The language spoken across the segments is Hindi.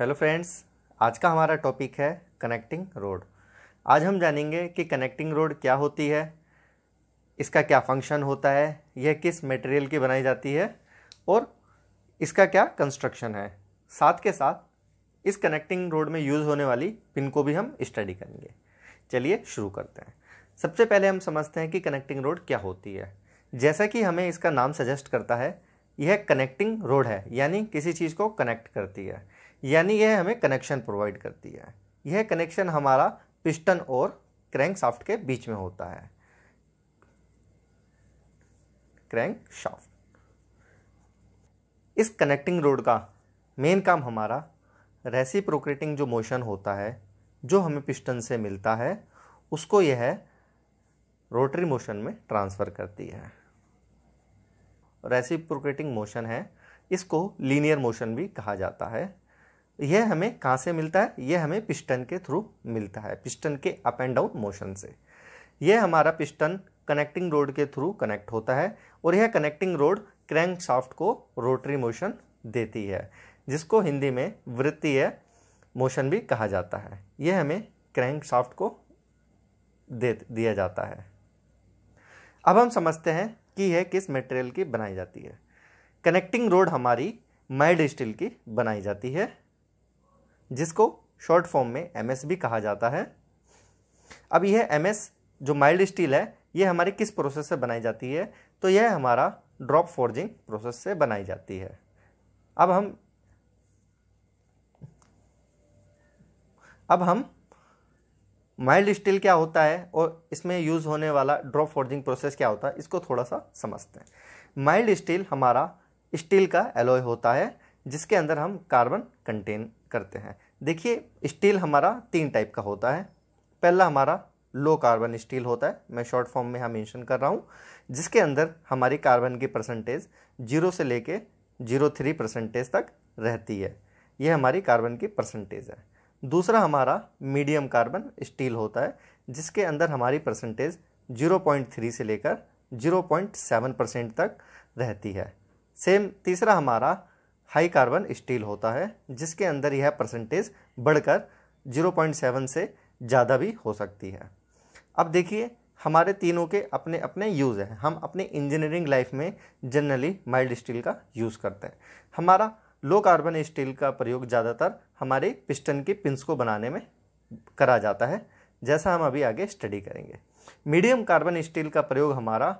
हेलो फ्रेंड्स आज का हमारा टॉपिक है कनेक्टिंग रोड आज हम जानेंगे कि कनेक्टिंग रोड क्या होती है इसका क्या फंक्शन होता है यह किस मटेरियल की बनाई जाती है और इसका क्या कंस्ट्रक्शन है साथ के साथ इस कनेक्टिंग रोड में यूज़ होने वाली पिन को भी हम स्टडी करेंगे चलिए शुरू करते हैं सबसे पहले हम समझते हैं कि कनेक्टिंग रोड क्या होती है जैसा कि हमें इसका नाम सजेस्ट करता है यह कनेक्टिंग रोड है यानी किसी चीज़ को कनेक्ट करती है यानी यह हमें कनेक्शन प्रोवाइड करती है यह कनेक्शन हमारा पिस्टन और क्रैंक शाफ्ट के बीच में होता है क्रैंक शाफ्ट इस कनेक्टिंग रोड का मेन काम हमारा रेसिप्रोक्रेटिंग जो मोशन होता है जो हमें पिस्टन से मिलता है उसको यह रोटरी मोशन में ट्रांसफ़र करती है प्रोक्रेटिंग मोशन है इसको लीनियर मोशन भी कहा जाता है यह हमें कहाँ से मिलता है यह हमें पिस्टन के थ्रू मिलता है पिस्टन के अप एंड डाउन मोशन से यह हमारा पिस्टन कनेक्टिंग रोड के थ्रू कनेक्ट होता है और यह कनेक्टिंग रोड क्रैंक शाफ्ट को रोटरी मोशन देती है जिसको हिंदी में वृत्तीय मोशन भी कहा जाता है यह हमें क्रैंक शाफ्ट को दे दिया जाता है अब हम समझते हैं कि यह किस मटेरियल की बनाई जाती है कनेक्टिंग रोड हमारी माइल्ड स्टील की बनाई जाती है जिसको शॉर्ट फॉर्म में एम भी कहा जाता है अब यह एम जो माइल्ड स्टील है यह हमारी किस प्रोसेस से बनाई जाती है तो यह हमारा ड्रॉप फोर्जिंग प्रोसेस से बनाई जाती है अब हम अब हम माइल्ड स्टील क्या होता है और इसमें यूज़ होने वाला ड्रॉप फोर्जिंग प्रोसेस क्या होता है इसको थोड़ा सा समझते हैं माइल्ड स्टील हमारा स्टील का एलोय होता है जिसके अंदर हम कार्बन कंटेन करते हैं देखिए स्टील हमारा तीन टाइप का होता है पहला हमारा लो कार्बन स्टील होता है मैं शॉर्ट फॉर्म में यहाँ मेंशन कर रहा हूँ जिसके अंदर हमारी कार्बन की परसेंटेज जीरो से लेके जीरो थ्री परसेंटेज तक रहती है ये हमारी कार्बन की परसेंटेज है दूसरा हमारा मीडियम कार्बन स्टील होता है जिसके अंदर हमारी परसेंटेज जीरो पॉइंट थ्री से लेकर जीरो पॉइंट सेवन परसेंट तक रहती है सेम तीसरा हमारा हाई कार्बन स्टील होता है जिसके अंदर यह परसेंटेज बढ़कर 0.7 से ज़्यादा भी हो सकती है अब देखिए हमारे तीनों के अपने अपने यूज़ हैं हम अपने इंजीनियरिंग लाइफ में जनरली माइल्ड स्टील का यूज़ करते हैं हमारा लो कार्बन स्टील का प्रयोग ज़्यादातर हमारे पिस्टन के पिंस को बनाने में करा जाता है जैसा हम अभी आगे स्टडी करेंगे मीडियम कार्बन स्टील का प्रयोग हमारा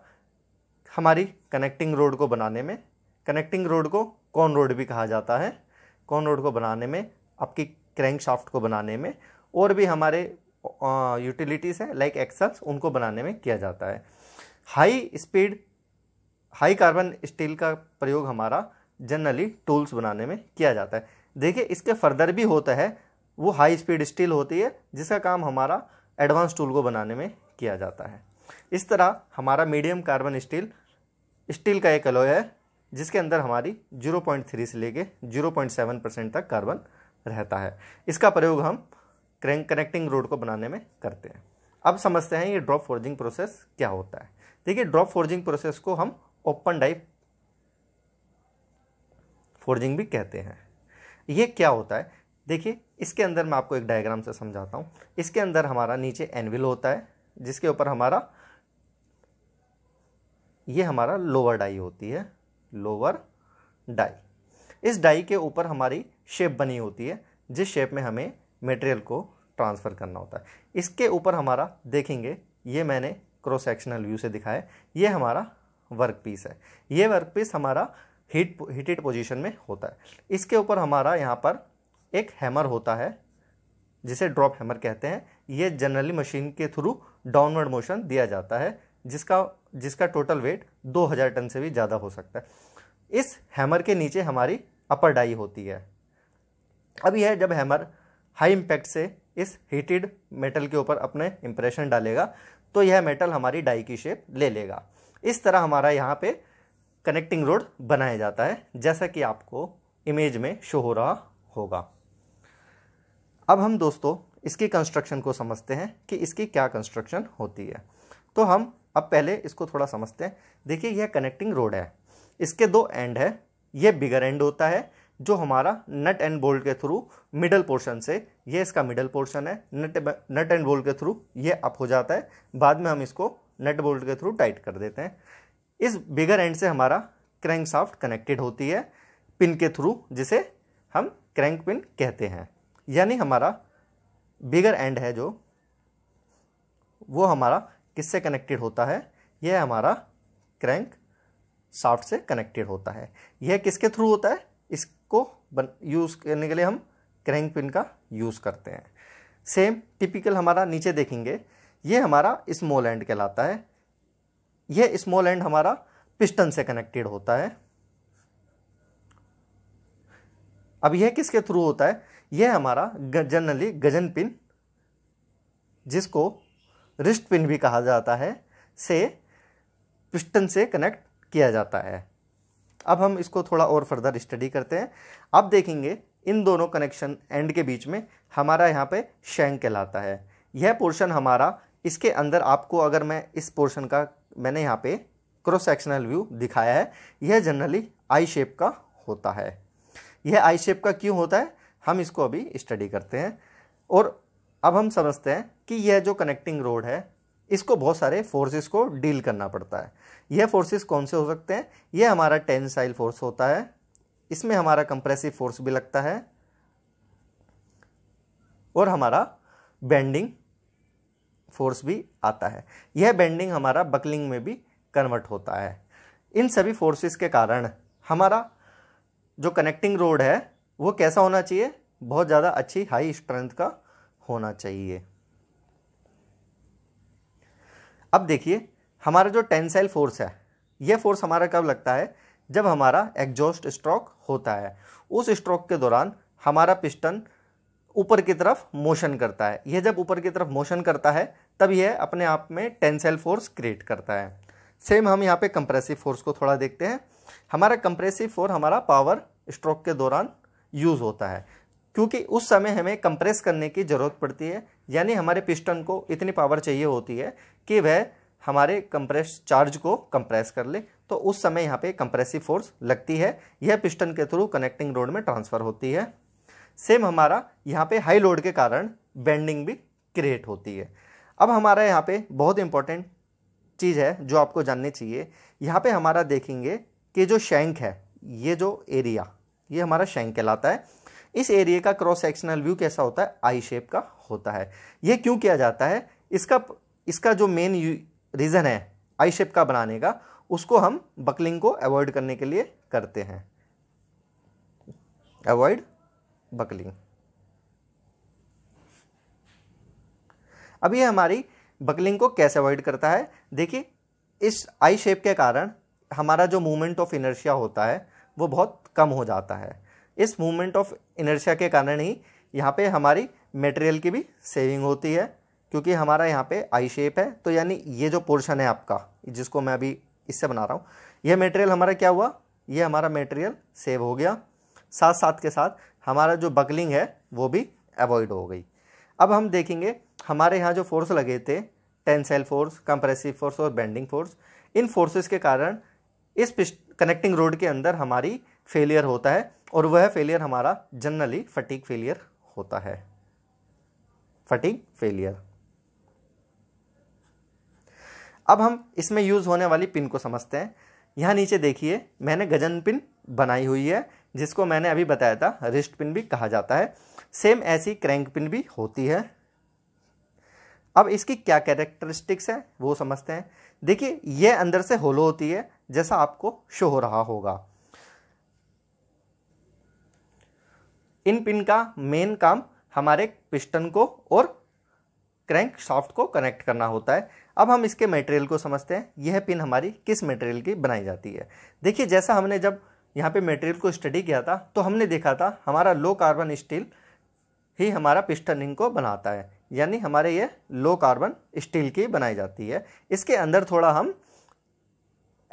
हमारी कनेक्टिंग रोड को बनाने में कनेक्टिंग रोड को कॉन रोड भी कहा जाता है कॉन रोड को बनाने में आपकी क्रैंक शाफ्ट को बनाने में और भी हमारे यूटिलिटीज़ हैं लाइक एक्सल्स उनको बनाने में किया जाता है high speed high carbon steel का प्रयोग हमारा जनरली टूल्स बनाने में किया जाता है देखिए इसके फर्दर भी होता है वो हाई स्पीड स्टील होती है जिसका काम हमारा एडवांस टूल को बनाने में किया जाता है इस तरह हमारा मीडियम कार्बन स्टील स्टील का एक अलॉय है जिसके अंदर हमारी 0.3 से लेके 0.7 परसेंट तक कार्बन रहता है इसका प्रयोग हम कनेक्टिंग रोड को बनाने में करते हैं अब समझते हैं ये ड्रॉप फोर्जिंग प्रोसेस क्या होता है देखिए ड्रॉप फोर्जिंग प्रोसेस को हम ओपन डाइप फोर्जिंग भी कहते हैं ये क्या होता है देखिए इसके अंदर मैं आपको एक डायग्राम से समझाता हूँ इसके अंदर हमारा नीचे एनविल होता है जिसके ऊपर हमारा ये हमारा लोअर डाई होती है लोअर डाई इस डाई के ऊपर हमारी शेप बनी होती है जिस शेप में हमें मटेरियल को ट्रांसफ़र करना होता है इसके ऊपर हमारा देखेंगे ये मैंने क्रॉस सेक्शनल व्यू से दिखाया ये हमारा वर्क पीस है ये वर्क पीस हमारा हीट हीटेड पोजीशन में होता है इसके ऊपर हमारा यहाँ पर एक हैमर होता है जिसे ड्रॉप हैमर कहते हैं ये जनरली मशीन के थ्रू डाउनवर्ड मोशन दिया जाता है जिसका जिसका टोटल वेट 2000 टन से भी ज़्यादा हो सकता है इस हैमर के नीचे हमारी अपर डाई होती है अब यह जब हैमर हाई इम्पैक्ट से इस हीटेड मेटल के ऊपर अपने इम्प्रेशन डालेगा तो यह मेटल हमारी डाई की शेप ले लेगा इस तरह हमारा यहाँ पे कनेक्टिंग रोड बनाया जाता है जैसा कि आपको इमेज में शो हो रहा होगा अब हम दोस्तों इसकी कंस्ट्रक्शन को समझते हैं कि इसकी क्या कंस्ट्रक्शन होती है तो हम अब पहले इसको थोड़ा समझते हैं देखिए यह कनेक्टिंग रोड है इसके दो एंड है ये बिगर एंड होता है जो हमारा नट एंड बोल्ट के थ्रू मिडल पोर्शन से ये इसका मिडल पोर्शन है नट नट एंड बोल्ट के थ्रू ये अप हो जाता है बाद में हम इसको नट बोल्ट के थ्रू टाइट कर देते हैं इस बिगर एंड से हमारा क्रैंक साफ्ट कनेक्टेड होती है पिन के थ्रू जिसे हम क्रैंक पिन कहते हैं यानी हमारा बिगर एंड है जो वो हमारा किससे कनेक्टेड होता है यह हमारा क्रैंक साफ्ट से कनेक्टेड होता है यह किसके थ्रू होता है इसको बन यूज़ करने के लिए हम क्रैंक पिन का यूज़ करते हैं सेम टिपिकल हमारा नीचे देखेंगे ये हमारा स्मॉल एंड कहलाता है यह स्मॉल एंड हमारा पिस्टन से कनेक्टेड होता है अब यह किसके थ्रू होता है यह हमारा जनरली गजन पिन जिसको रिस्ट पिन भी कहा जाता है से पिस्टन से कनेक्ट किया जाता है अब हम इसको थोड़ा और फर्दर स्टडी करते हैं अब देखेंगे इन दोनों कनेक्शन एंड के बीच में हमारा यहाँ पे शैंक कहलाता है यह पोर्शन हमारा इसके अंदर आपको अगर मैं इस पोर्शन का मैंने यहाँ पे क्रॉस सेक्शनल व्यू दिखाया है यह जनरली आई शेप का होता है यह आई शेप का क्यों होता है हम इसको अभी स्टडी करते हैं और अब हम समझते हैं कि यह जो कनेक्टिंग रोड है इसको बहुत सारे फोर्सेस को डील करना पड़ता है यह फोर्सेस कौन से हो सकते हैं यह हमारा टेंसाइल फोर्स होता है इसमें हमारा कंप्रेसिव फोर्स भी लगता है और हमारा बेंडिंग फोर्स भी आता है यह बेंडिंग हमारा बकलिंग में भी कन्वर्ट होता है इन सभी फोर्सेस के कारण हमारा जो कनेक्टिंग रोड है वो कैसा होना चाहिए बहुत ज़्यादा अच्छी हाई स्ट्रेंथ का होना चाहिए अब देखिए हमारा जो टेंसाइल फोर्स है यह फोर्स हमारा कब लगता है जब हमारा एग्जॉस्ट स्ट्रोक होता है उस स्ट्रोक के दौरान हमारा पिस्टन ऊपर की तरफ मोशन करता है यह जब ऊपर की तरफ मोशन करता है तब यह अपने आप में टेंसाइल फोर्स क्रिएट करता है सेम हम यहाँ पे कंप्रेसिव फोर्स को थोड़ा देखते हैं हमारा कंप्रेसिव फोर्स हमारा पावर स्ट्रोक के दौरान यूज़ होता है क्योंकि उस समय हमें कंप्रेस करने की ज़रूरत पड़ती है यानी हमारे पिस्टन को इतनी पावर चाहिए होती है कि वह हमारे कंप्रेस चार्ज को कंप्रेस कर ले तो उस समय यहाँ पे कंप्रेसिव फोर्स लगती है यह पिस्टन के थ्रू कनेक्टिंग रोड में ट्रांसफ़र होती है सेम हमारा यहाँ पे हाई लोड के कारण बेंडिंग भी क्रिएट होती है अब हमारा यहाँ पे बहुत इंपॉर्टेंट चीज़ है जो आपको जाननी चाहिए यहाँ पे हमारा देखेंगे कि जो शैंक है ये जो एरिया ये हमारा शैंक कहलाता है इस एरिया का क्रॉस सेक्शनल व्यू कैसा होता है आई शेप का होता है ये क्यों किया जाता है इसका इसका जो मेन रीज़न है आई शेप का बनाने का उसको हम बकलिंग को अवॉइड करने के लिए करते हैं अवॉइड बकलिंग अब ये हमारी बकलिंग को कैसे अवॉइड करता है देखिए इस आई शेप के कारण हमारा जो मूवमेंट ऑफ इनर्शिया होता है वो बहुत कम हो जाता है इस मूवमेंट ऑफ इनर्शिया के कारण ही यहाँ पे हमारी मटेरियल की भी सेविंग होती है क्योंकि हमारा यहाँ पे आई शेप है तो यानी ये जो पोर्शन है आपका जिसको मैं अभी इससे बना रहा हूँ यह मटेरियल हमारा क्या हुआ ये हमारा मटेरियल सेव हो गया साथ साथ के साथ हमारा जो बकलिंग है वो भी अवॉइड हो गई अब हम देखेंगे हमारे यहाँ जो फोर्स लगे थे टेंसाइल फोर्स कंप्रेसिव फोर्स और बेंडिंग फोर्स इन फोर्सेस के कारण इस कनेक्टिंग रोड के अंदर हमारी फेलियर होता है और वह फेलियर हमारा जनरली फटीक फेलियर होता है फटिंग फेलियर अब हम इसमें यूज़ होने वाली पिन को समझते हैं यहाँ नीचे देखिए मैंने गजन पिन बनाई हुई है जिसको मैंने अभी बताया था रिस्ट पिन भी कहा जाता है सेम ऐसी क्रैंक पिन भी होती है अब इसकी क्या कैरेक्टरिस्टिक्स है वो समझते हैं देखिए ये अंदर से होलो होती है जैसा आपको शो हो रहा होगा इन पिन का मेन काम हमारे पिस्टन को और क्रैंक शाफ्ट को कनेक्ट करना होता है अब हम इसके मटेरियल को समझते हैं यह पिन हमारी किस मटेरियल की बनाई जाती है देखिए जैसा हमने जब यहाँ पे मटेरियल को स्टडी किया था तो हमने देखा था हमारा लो कार्बन स्टील ही हमारा पिस्टन रिंग को बनाता है यानी हमारे ये लो कार्बन स्टील की बनाई जाती है इसके अंदर थोड़ा हम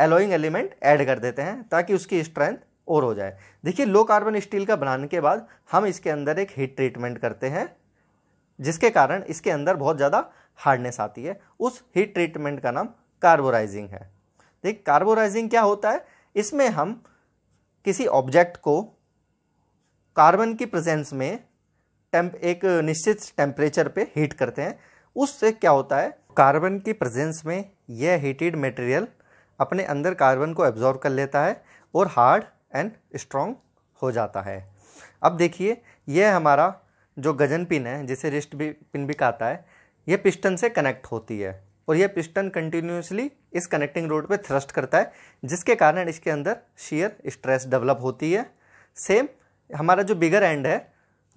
एलोइंग एलिमेंट ऐड कर देते हैं ताकि उसकी स्ट्रेंथ और हो जाए देखिए लो कार्बन स्टील का बनाने के बाद हम इसके अंदर एक हीट ट्रीटमेंट करते हैं जिसके कारण इसके अंदर बहुत ज़्यादा हार्डनेस आती है उस हीट ट्रीटमेंट का नाम कार्बोराइजिंग है देख कार्बोराइजिंग क्या होता है इसमें हम किसी ऑब्जेक्ट को कार्बन की प्रेजेंस में टेम्प एक निश्चित टेम्परेचर पे हीट करते हैं उससे क्या होता है कार्बन की प्रेजेंस में यह हीटेड मटेरियल अपने अंदर कार्बन को एब्जॉर्व कर लेता है और हार्ड एंड स्ट्रॉन्ग हो जाता है अब देखिए यह हमारा जो गजन पिन है जिसे रिस्ट भी पिन भी कहता है यह पिस्टन से कनेक्ट होती है और यह पिस्टन कंटिन्यूसली इस कनेक्टिंग रोड पे थ्रस्ट करता है जिसके कारण इसके अंदर शेयर स्ट्रेस डेवलप होती है सेम हमारा जो बिगर एंड है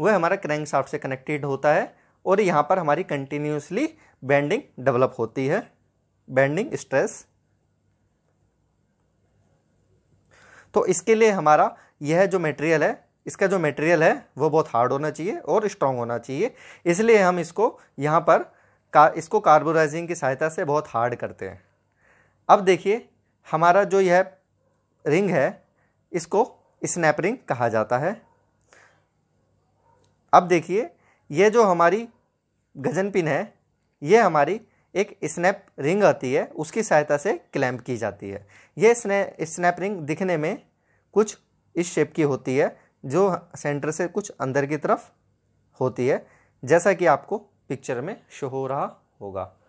वह हमारा क्रैंक साफ्ट से कनेक्टेड होता है और यहाँ पर हमारी कंटिन्यूसली बैंडिंग डेवलप होती है बैंडिंग स्ट्रेस तो इसके लिए हमारा यह जो मटेरियल है इसका जो मटेरियल है वो बहुत हार्ड होना चाहिए और स्ट्रांग होना चाहिए इसलिए हम इसको यहाँ पर का इसको कार्बोराइजिंग की सहायता से बहुत हार्ड करते हैं अब देखिए हमारा जो यह रिंग है इसको स्नैप रिंग कहा जाता है अब देखिए यह जो हमारी गजन पिन है ये हमारी एक स्नैप रिंग आती है उसकी सहायता से क्लैम्प की जाती है ये स्ने स्नैप रिंग दिखने में कुछ इस शेप की होती है जो सेंटर से कुछ अंदर की तरफ होती है जैसा कि आपको पिक्चर में शो हो रहा होगा